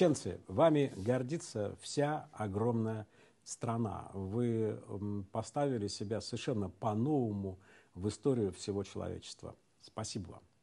Ченцы, вами гордится вся огромная страна. Вы поставили себя совершенно по-новому в историю всего человечества. Спасибо вам.